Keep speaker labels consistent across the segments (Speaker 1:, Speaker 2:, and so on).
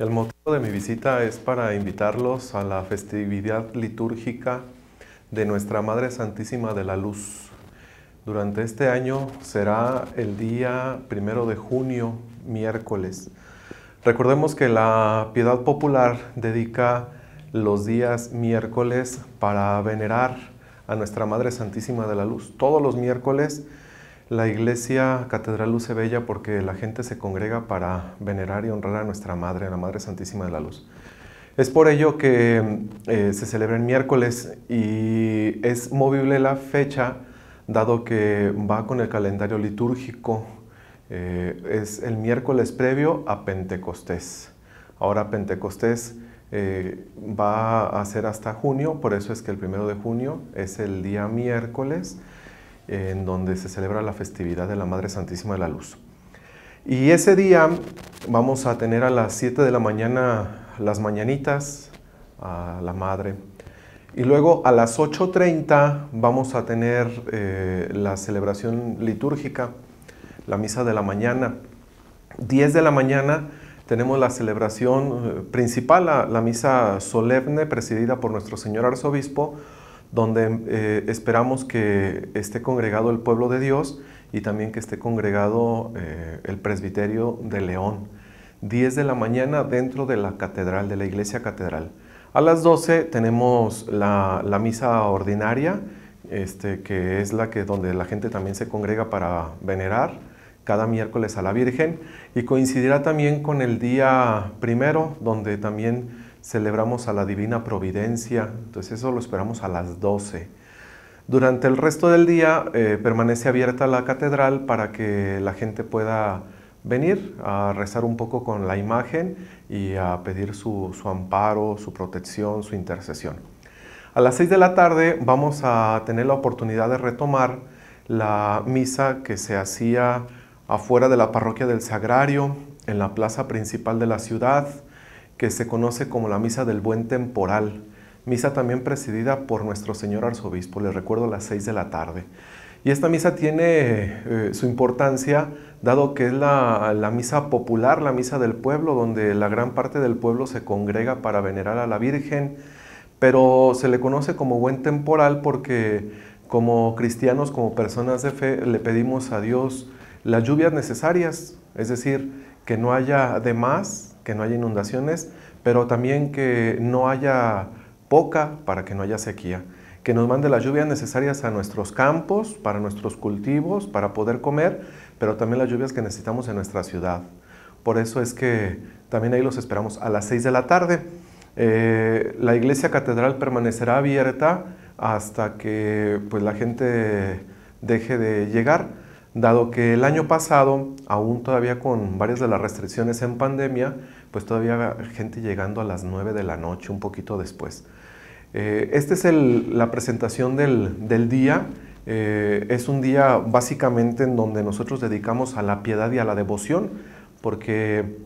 Speaker 1: El motivo de mi visita es para invitarlos a la festividad litúrgica de Nuestra Madre Santísima de la Luz. Durante este año será el día primero de junio, miércoles. Recordemos que la piedad popular dedica los días miércoles para venerar a Nuestra Madre Santísima de la Luz. Todos los miércoles la iglesia catedral luce bella porque la gente se congrega para venerar y honrar a nuestra Madre, a la Madre Santísima de la Luz. Es por ello que eh, se celebra en miércoles y es movible la fecha dado que va con el calendario litúrgico. Eh, es el miércoles previo a Pentecostés. Ahora Pentecostés eh, va a ser hasta junio, por eso es que el primero de junio es el día miércoles en donde se celebra la festividad de la Madre Santísima de la Luz. Y ese día vamos a tener a las 7 de la mañana las mañanitas a la Madre. Y luego a las 8.30 vamos a tener eh, la celebración litúrgica, la misa de la mañana. 10 de la mañana tenemos la celebración eh, principal, la misa solemne presidida por nuestro Señor Arzobispo, donde eh, esperamos que esté congregado el pueblo de Dios y también que esté congregado eh, el presbiterio de León. 10 de la mañana dentro de la catedral, de la iglesia catedral. A las 12 tenemos la, misa ordinaria, este, que es la que donde la gente también se congrega para venerar cada miércoles a la Virgen y coincidirá también con el día primero, donde también celebramos a la Divina Providencia, entonces eso lo esperamos a las 12. Durante el resto del día eh, permanece abierta la catedral para que la gente pueda venir a rezar un poco con la imagen y a pedir su, su amparo, su protección, su intercesión. A las 6 de la tarde vamos a tener la oportunidad de retomar la misa que se hacía afuera de la parroquia del Sagrario, en la plaza principal de la ciudad, que se conoce como la Misa del Buen Temporal, misa también presidida por nuestro señor arzobispo, les recuerdo a las 6 de la tarde. Y esta misa tiene eh, su importancia dado que es la, la, misa popular, la misa del pueblo, donde la gran parte del pueblo se congrega para venerar a la Virgen, pero se le conoce como buen temporal porque como cristianos, como personas de fe, le pedimos a Dios las lluvias necesarias, es decir, que no haya de más que no haya inundaciones, pero también que no haya poca para que no haya sequía, que nos mande las lluvias necesarias a nuestros campos, para nuestros cultivos, para poder comer, pero también las lluvias que necesitamos en nuestra ciudad. Por eso es que también ahí los esperamos a las 6 de la tarde. Eh, la iglesia catedral permanecerá abierta hasta que pues, la gente deje de llegar dado que el año pasado, aún todavía con varias de las restricciones en pandemia, pues todavía gente llegando a las 9 de la noche, un poquito después. Eh, esta es la presentación del, día. Eh, es un día básicamente en donde nosotros dedicamos a la piedad y a la devoción, porque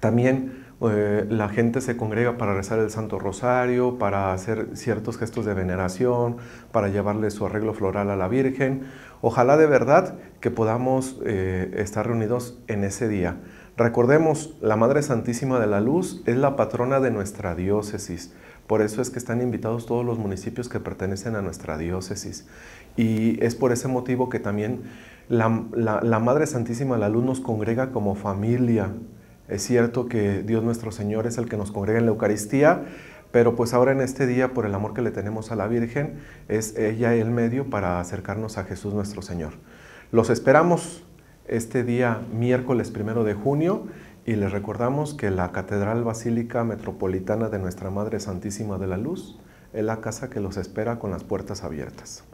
Speaker 1: también eh, la gente se congrega para rezar el Santo Rosario, para hacer ciertos gestos de veneración, para llevarle su arreglo floral a la Virgen. Ojalá de verdad que podamos eh, estar reunidos en ese día. Recordemos, la Madre Santísima de la Luz es la patrona de nuestra diócesis. Por eso es que están invitados todos los municipios que pertenecen a nuestra diócesis. Y es por ese motivo que también la Madre Santísima de la Luz nos congrega como familia, es cierto que Dios nuestro Señor es el que nos congrega en la Eucaristía, pero pues ahora en este día, por el amor que le tenemos a la Virgen, es ella el medio para acercarnos a Jesús nuestro Señor. Los esperamos este día miércoles primero de junio y les recordamos que la Catedral Basílica Metropolitana de Nuestra Madre Santísima de la Luz es la casa que los espera con las puertas abiertas.